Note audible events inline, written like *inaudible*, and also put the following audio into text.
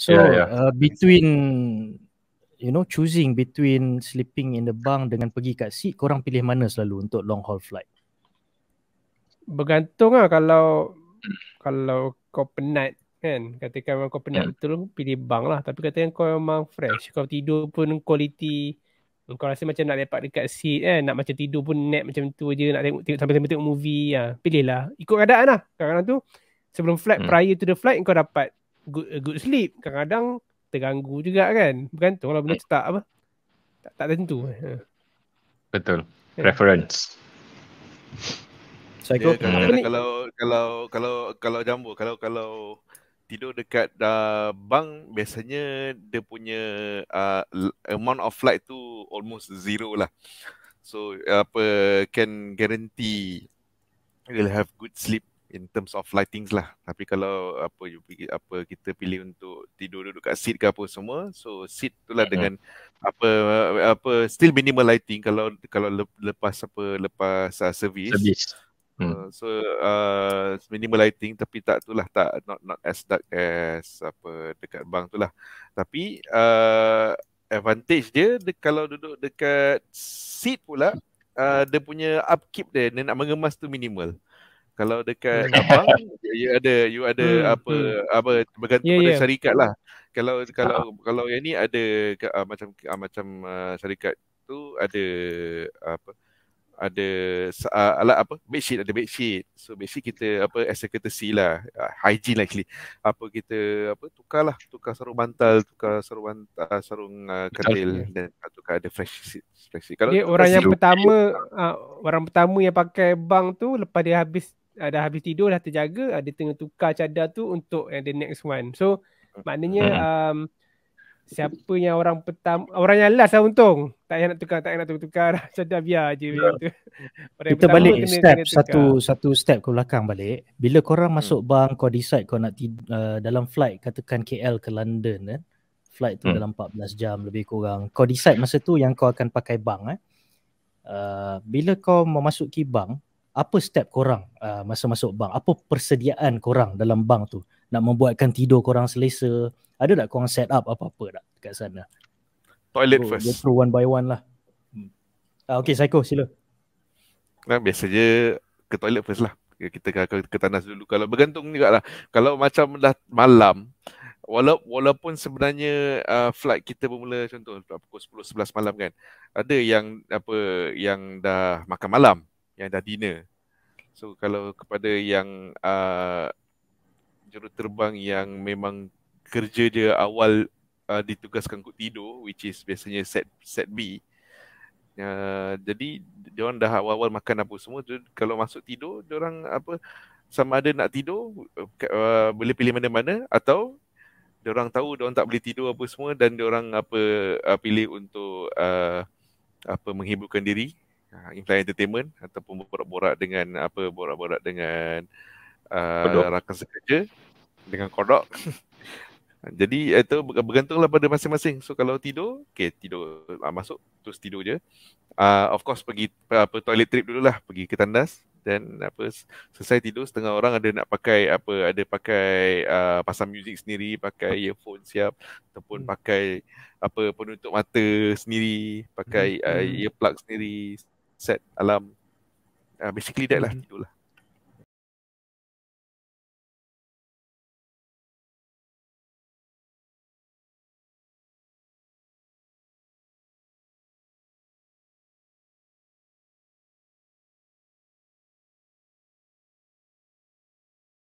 So yeah, yeah. Uh, between you know choosing between sleeping in the bunk dengan pergi kat sea, korang pilih mana selalu untuk long haul flight? Bergantung lah kalau kalau kau penat kan. Katakan kau penat hmm. betul pilih bunk lah. Tapi katakan kau memang fresh. Kau tidur pun quality kau rasa macam nak lepak dekat seat kan eh? Nak macam tidur pun nap macam tu je Nak tengok, tengok sampai tengok movie ya. pilihlah Ikut keadaan lah Kadang-kadang tu Sebelum flight hmm. Prior to the flight Kau dapat good, a good sleep kadang-kadang terganggu juga kan bergantung lah benda tu tak apa tak, tak tentu ha. betul ya. reference Saya yeah, hmm. kalau, kalau kalau kalau kalau jambu kalau kalau tidur dekat uh, bank biasanya dia punya uh, amount of flight tu almost zero lah so apa can guarantee you'll have good sleep in terms of lightings lah. Tapi kalau apa apa kita pilih untuk tidur duduk kat seat ke apa semua, so seat tu lah dengan apa apa still minimal lighting kalau kalau lepas apa lepas uh, service. service. Hmm. Uh, so uh, minimal lighting tapi tak tu lah tak not not as dark as apa dekat bang tu lah. Tapi uh, advantage dia de, kalau duduk dekat seat pula uh, dia punya upkeep dia, dia nak mengemas tu minimal kalau dekat hmm. abang you ada you ada hmm, apa hmm. apa bergantung yeah, pada yeah. syarikat lah kalau kalau ah. kalau yang ni ada uh, macam uh, macam uh, syarikat tu ada uh, apa ada uh, alat apa bed sheet ada bed sheet so bed sheet kita apa secretary lah uh, hygiene actually apa kita apa tukarlah tukar sarung bantal tukar sarung bantal, sarung uh, katil ya. dan tukar ada fresh sheet fresh sheet kalau okay, orang yang pertama uh, orang pertama yang pakai bang tu lepas dia habis uh, dah habis tidur dah terjaga uh, dia tengah tukar cadar tu untuk uh, the next one so maknanya hmm. um, siapa yang orang pertama orang yang last lah untung tak payah nak tukar tak payah nak tukar *laughs* cadar biar je yeah. macam tu balik kena, step kena satu satu step ke belakang balik bila korang hmm. masuk bang kau decide kau nak tid- uh, dalam flight katakan KL ke London eh flight tu hmm. dalam 14 jam lebih kurang kau decide masa tu yang kau akan pakai bang eh Uh, bila kau memasuki bank apa step korang uh, masa masuk bank apa persediaan korang dalam bank tu nak membuatkan tidur korang selesa ada tak korang set up apa-apa tak dekat sana toilet so, first go one by one lah uh, Okay, psycho sila nah, biasa je ke toilet first lah kita ke, ke, ke tanah dulu kalau bergantung juga lah kalau macam dah malam wala, walaupun sebenarnya uh, flight kita bermula contoh pukul 10 11 malam kan ada yang apa yang dah makan malam yang dah dina. So kalau kepada yang uh, juruterbang yang memang kerja dia awal uh, ditugaskan untuk tidur which is biasanya set set B. Uh, jadi dia orang dah awal-awal makan apa semua tu kalau masuk tidur dia orang apa sama ada nak tidur uh, boleh pilih mana-mana atau dia orang tahu dia orang tak boleh tidur apa semua dan dia orang apa uh, pilih untuk uh, apa menghiburkan diri Ha, Inflight Entertainment ataupun borak-borak dengan apa borak-borak dengan uh, rakan sekerja dengan kodok. *laughs* Jadi itu bergantunglah pada masing-masing. So kalau tidur, okay, tidur uh, masuk terus tidur je. Uh, of course pergi apa toilet trip dululah, pergi ke tandas dan apa selesai tidur setengah orang ada nak pakai apa ada pakai uh, pasang music sendiri, pakai earphone siap ataupun hmm. pakai apa penutup mata sendiri, pakai hmm. uh, earplug sendiri set alam uh, ah, basically that lah mm-hmm. itulah